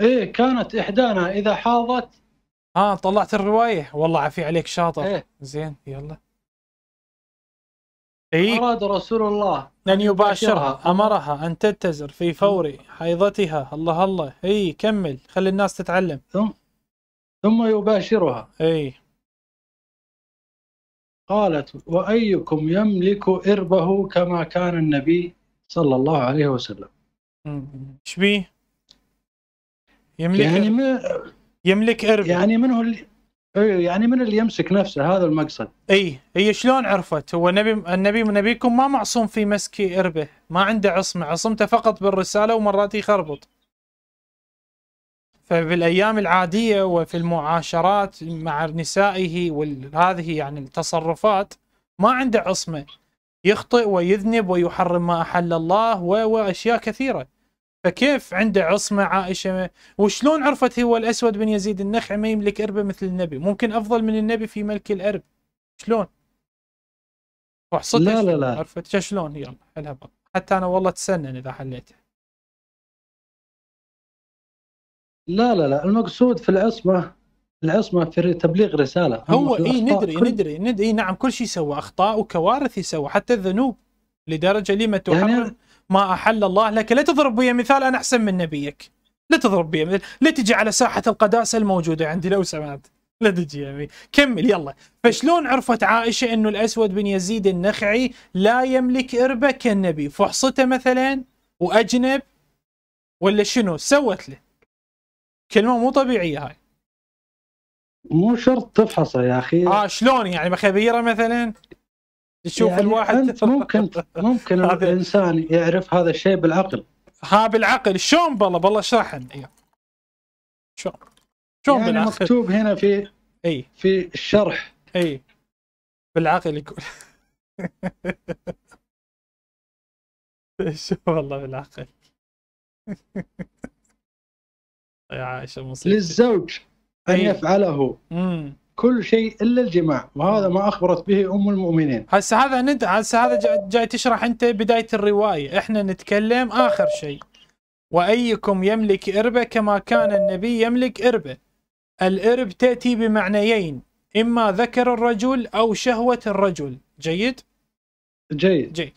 ايه كانت احدانا اذا حاضت اه طلعت الروايه والله عفي عليك شاطر إيه؟ زين يلا إيه؟ أراد رسول الله أن يباشرها أمرها أن تتزر في فور حيضتها الله الله إي كمل خلي الناس تتعلم ثم ثم يباشرها إي قالت وأيكم يملك إربه كما كان النبي صلى الله عليه وسلم ايش بيه يملك يعني من يملك ارب يعني من هو اللي يعني من اللي يمسك نفسه هذا المقصد اي هي شلون عرفت هو نبي النبي من نبيكم ما معصوم في مسك اربه ما عنده عصمه عصمته فقط بالرساله ومرات يخربط ففي الايام العاديه وفي المعاشرات مع نسائه وهذه يعني التصرفات ما عنده عصمه يخطئ ويذنب ويحرم ما احل الله واشياء كثيره فكيف عنده عصمة عائشة وشلون عرفت هو الأسود بن يزيد النخعي ما يملك إربة مثل النبي ممكن أفضل من النبي في ملك الأرب شلون وحصلت لا لا لا عرفت شلون يلا حلها حتى أنا والله تسنن إذا حليتها لا لا لا المقصود في العصمة العصمة في تبليغ رسالة هو إي ندري كل... ندري ندري نعم كل شيء سوى أخطاء وكوارث يسوى حتى الذنوب لدرجة لما يعني تحرم يعني ما أحل الله لك لا تضرب بي مثال أنا أحسن من نبيك لا تضرب بي مثال لا تجي على ساحة القداسة الموجودة عندي لو سمحت لا تجي يعني كمل يلا فشلون عرفت عائشة أنه الأسود بن يزيد النخعي لا يملك إربة كالنبي فحصته مثلا وأجنب ولا شنو سوت له كلمة مو طبيعية هاي مو شرط تفحصه يا اخي اه شلون يعني مخبيره مثلا تشوف يعني الواحد ممكن ممكن الانسان يعرف هذا الشيء بالعقل ها بالعقل شلون بالله بالله اشرح إيه. شلون شلون يعني بالعقل مكتوب هنا في اي في الشرح اي بالعقل يقول شو والله بالعقل يا عائشه مصيبه للزوج ان إيه. يفعله كل شيء الا الجماع وهذا ما اخبرت به ام المؤمنين هسه هذا انت هسه هذا جاي تشرح انت بدايه الروايه احنا نتكلم اخر شيء وايكم يملك اربه كما كان النبي يملك اربه الارب تاتي بمعنيين اما ذكر الرجل او شهوه الرجل جيد جيد جيد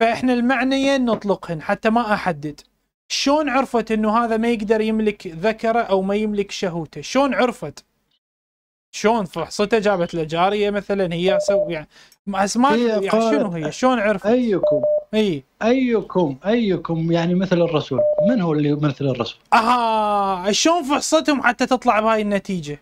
فاحنا المعنيين نطلقهن حتى ما احدد شلون عرفت انه هذا ما يقدر يملك ذكره او ما يملك شهوته شلون عرفت شلون فحصته جابت له جاريه مثلا هي سو يعني اسماء يعني شنو هي؟ شلون عرفت؟ ايكم اي ايكم ايكم يعني مثل الرسول، من هو اللي مثل الرسول؟ اها شلون فحصتهم حتى تطلع بهاي النتيجه؟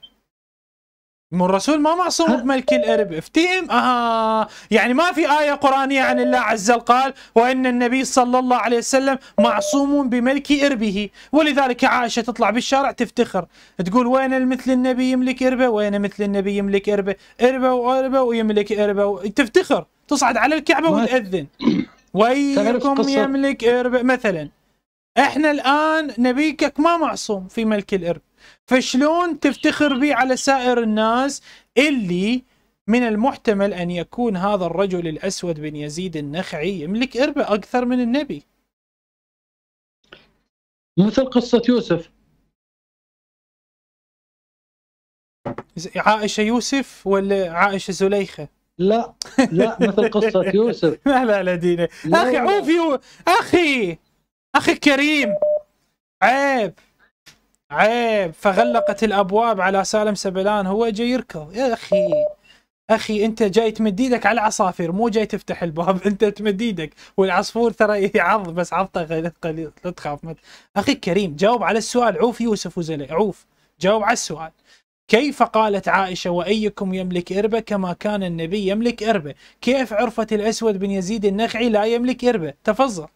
مو الرسول ما معصوم بملك الارب افتهم اها يعني ما في ايه قرانيه عن الله عز وجل قال وان النبي صلى الله عليه وسلم معصوم بملك اربه ولذلك عائشه تطلع بالشارع تفتخر تقول وين مثل النبي يملك اربه وين مثل النبي يملك اربه اربه واربه ويملك اربه تفتخر تصعد على الكعبه وتاذن ويكم يملك اربه مثلا احنا الان نبيك ما معصوم في ملك الارب فشلون تفتخر به على سائر الناس اللي من المحتمل أن يكون هذا الرجل الأسود بن يزيد النخعي يملك إربة أكثر من النبي مثل قصة يوسف عائشة يوسف ولا عائشة زليخة لا لا مثل قصة يوسف لا لا لا دينا أخي عوف يو أخي أخي كريم عيب عيب فغلقت الابواب على سالم سبلان هو جاي يركض يا اخي اخي انت جاي تمد ايدك على العصافير مو جاي تفتح الباب انت تمد ايدك والعصفور ترى يعض بس عضته قليل لا تخاف مت. اخي كريم جاوب على السؤال عوف يوسف وزلي عوف جاوب على السؤال كيف قالت عائشة وأيكم يملك إربة كما كان النبي يملك إربة كيف عرفت الأسود بن يزيد النخعي لا يملك إربة تفضل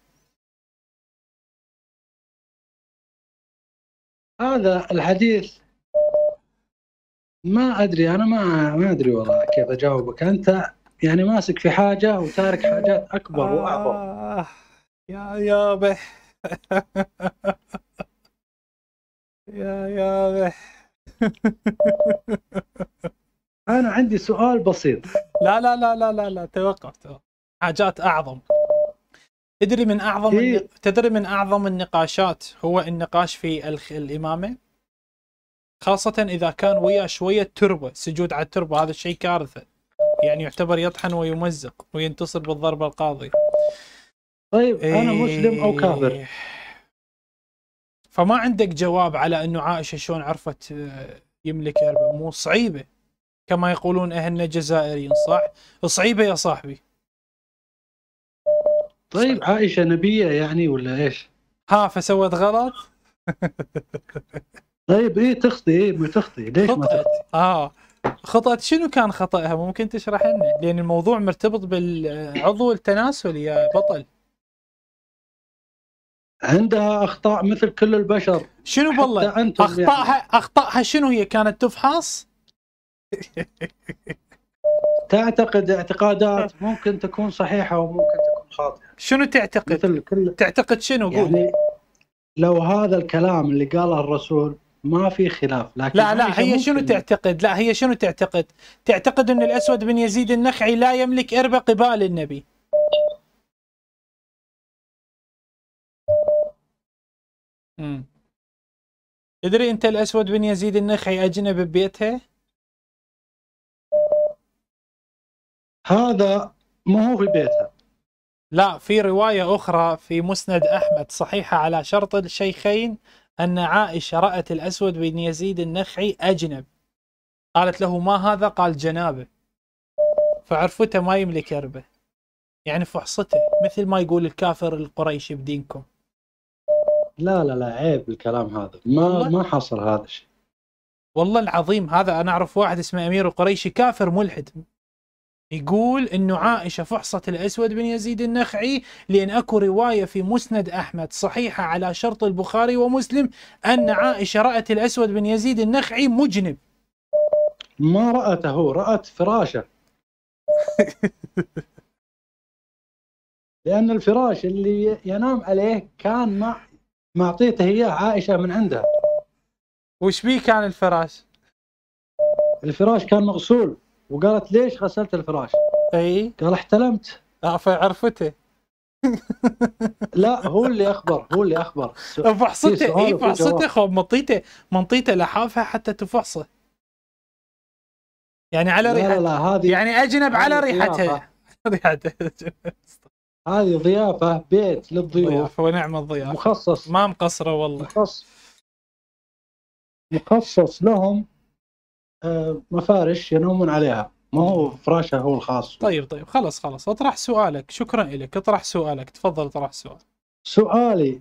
هذا الحديث ما ادري انا ما ما ادري والله كيف اجاوبك انت يعني ماسك في حاجه وتارك حاجات اكبر آه واعظم يا يا يا يا انا عندي سؤال بسيط لا لا لا لا لا توقف توقف حاجات اعظم تدري من اعظم في... إيه. النق... تدري من اعظم النقاشات هو النقاش في ال... الامامه خاصه اذا كان ويا شويه تربه سجود على التربه هذا الشيء كارثه يعني يعتبر يطحن ويمزق وينتصر بالضربه القاضيه طيب انا إيه. مسلم او كافر فما عندك جواب على انه عائشه شلون عرفت آه، يملك أربعة مو صعيبه كما يقولون اهلنا جزائريين صح صعيبه يا صاحبي طيب عائشه نبيه يعني ولا ايش؟ ها فسوت غلط؟ طيب ايه تخطي ايه ما تخطي ليش خطأت. ما تخطي؟ اه خطأت شنو كان خطأها؟ ممكن تشرح لنا لان الموضوع مرتبط بالعضو التناسلي يا بطل. عندها اخطاء مثل كل البشر شنو والله اخطائها يعني. اخطائها شنو هي كانت تفحص؟ تعتقد اعتقادات ممكن تكون صحيحه وممكن تكون خاطئه شنو تعتقد؟ مثل كل... تعتقد شنو؟ يعني لو هذا الكلام اللي قاله الرسول ما في خلاف لكن لا لا هي شنو تعتقد؟ لا هي شنو تعتقد؟ تعتقد ان الاسود بن يزيد النخعي لا يملك اربى قبال النبي امم تدري انت الاسود بن يزيد النخعي اجنبي ببيتها؟ هذا ما هو في بيتها لا في رواية أخرى في مسند أحمد صحيحة على شرط الشيخين أن عائشة رأت الأسود بن يزيد النخعي أجنب قالت له ما هذا قال جنابه فعرفته ما يملك إربة يعني فحصته مثل ما يقول الكافر القريشي بدينكم لا لا لا عيب الكلام هذا ما ما حصل هذا الشيء والله العظيم هذا انا اعرف واحد اسمه امير القريشي كافر ملحد يقول انه عائشه فحصت الاسود بن يزيد النخعي لان اكو روايه في مسند احمد صحيحه على شرط البخاري ومسلم ان عائشه رات الاسود بن يزيد النخعي مجنب. ما راته رات فراشه. لان الفراش اللي ينام عليه كان مع معطيته اياه عائشه من عندها. وش بيه كان الفراش؟ الفراش كان مغسول. وقالت ليش غسلت الفراش؟ اي قال احتلمت فعرفته لا هو اللي اخبر هو اللي اخبر فحصته اي فحصته خو منطيته منطيته لحافها حتى تفحصه يعني على ريحتها لا لا, هذه يعني اجنب على ريحتها هذه ضيافه بيت للضيوف ونعم الضيافه مخصص ما مقصره والله مخصص مخصص لهم آه، مفارش ينومون عليها ما هو فراشه هو الخاص طيب طيب خلاص خلاص اطرح سؤالك شكرا لك اطرح سؤالك تفضل اطرح سؤال سؤالي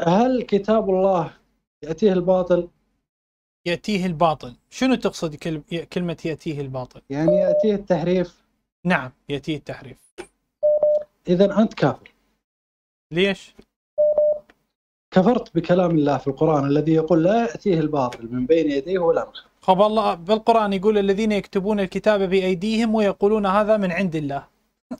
هل كتاب الله يأتيه الباطل؟ يأتيه الباطل شنو تقصد كلمة يأتيه الباطل؟ يعني يأتيه التحريف نعم يأتيه التحريف إذا أنت كافر ليش؟ كفرت بكلام الله في القرآن الذي يقول لا يأتيه الباطل من بين يديه ولا من خلفه خب الله بالقرآن يقول الذين يكتبون الكتاب بأيديهم ويقولون هذا من عند الله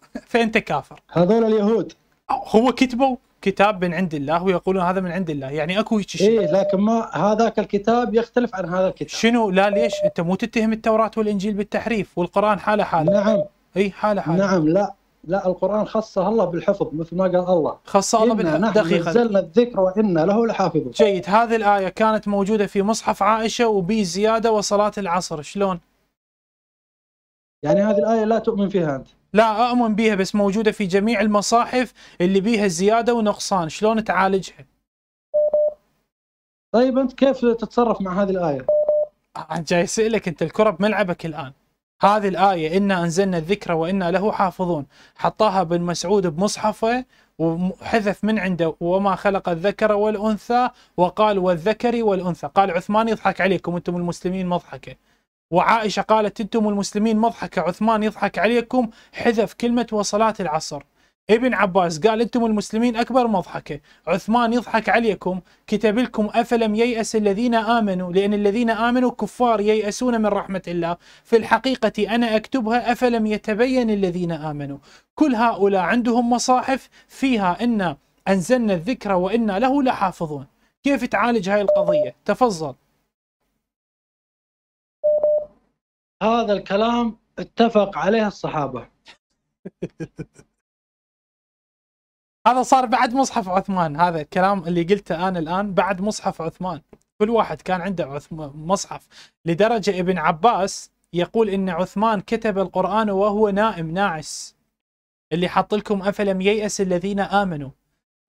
فأنت كافر هذول اليهود هو كتبوا كتاب من عند الله ويقولون هذا من عند الله يعني اكو هيك شيء اي لكن ما هذاك الكتاب يختلف عن هذا الكتاب شنو لا ليش انت مو تتهم التوراة والانجيل بالتحريف والقرآن حاله حاله نعم اي حاله حاله نعم لا لا القرآن خصه الله بالحفظ مثل ما قال الله خصه الله بالحفظ دقيقة نزلنا الذكر وإنا له لحافظون جيد هذه الآية كانت موجودة في مصحف عائشة وبي زيادة وصلاة العصر شلون؟ يعني هذه الآية لا تؤمن فيها أنت لا أؤمن بها بس موجودة في جميع المصاحف اللي بيها زيادة ونقصان شلون تعالجها؟ طيب أنت كيف تتصرف مع هذه الآية؟ جاي أسألك أنت الكرة بملعبك الآن هذه الآية إنا أنزلنا الذكر وإنا له حافظون حطاها بن مسعود بمصحفه وحذف من عنده وما خلق الذكر والأنثى وقال والذكر والأنثى قال عثمان يضحك عليكم أنتم المسلمين مضحكة وعائشة قالت أنتم المسلمين مضحكة عثمان يضحك عليكم حذف كلمة وصلاة العصر ابن عباس قال انتم المسلمين اكبر مضحكه، عثمان يضحك عليكم، كتب لكم افلم ييأس الذين امنوا لان الذين امنوا كفار ييأسون من رحمه الله، في الحقيقه انا اكتبها افلم يتبين الذين امنوا، كل هؤلاء عندهم مصاحف فيها ان انزلنا الذكر وانا له لحافظون، كيف تعالج هاي القضيه؟ تفضل. هذا الكلام اتفق عليه الصحابه. هذا صار بعد مصحف عثمان هذا الكلام اللي قلته انا الان بعد مصحف عثمان كل واحد كان عنده مصحف لدرجه ابن عباس يقول ان عثمان كتب القران وهو نائم ناعس اللي حط لكم افلم ييأس الذين امنوا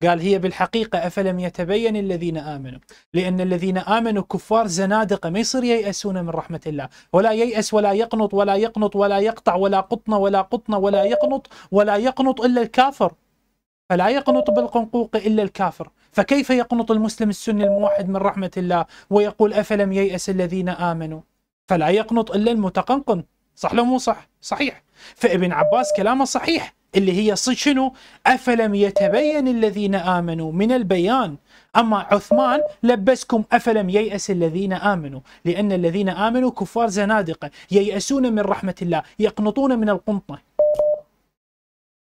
قال هي بالحقيقه افلم يتبين الذين امنوا لان الذين امنوا كفار زنادقه ما يصير ييأسون من رحمه الله ولا ييأس ولا يقنط ولا يقنط ولا يقطع ولا قطن ولا قطن ولا يقنط ولا يقنط الا الكافر فلا يقنط بالقنقوق إلا الكافر فكيف يقنط المسلم السني الموحد من رحمة الله ويقول أفلم ييأس الذين آمنوا فلا يقنط إلا المتقنقن صح لو مو صح صحيح فابن عباس كلامه صحيح اللي هي شنو أفلم يتبين الذين آمنوا من البيان أما عثمان لبسكم أفلم ييأس الذين آمنوا لأن الذين آمنوا كفار زنادقة ييأسون من رحمة الله يقنطون من القنطة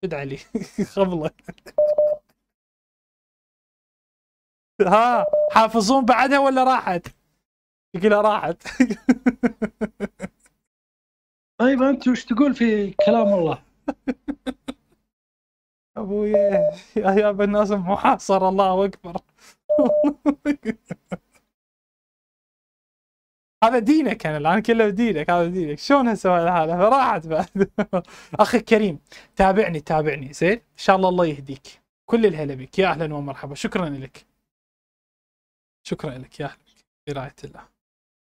شد علي خبله ها حافظون بعدها ولا راحت؟ شكلها راحت طيب انت وش تقول في كلام الله؟ ابويا يا يا بن محاصر الله اكبر هذا دينك انا الان كله دينك هذا دينك شلون هسه هذا فراحت بعد اخي الكريم تابعني تابعني زين ان شاء الله الله يهديك كل الهلا بك يا اهلا ومرحبا شكرا لك شكرا لك يا اهلا برعايه الله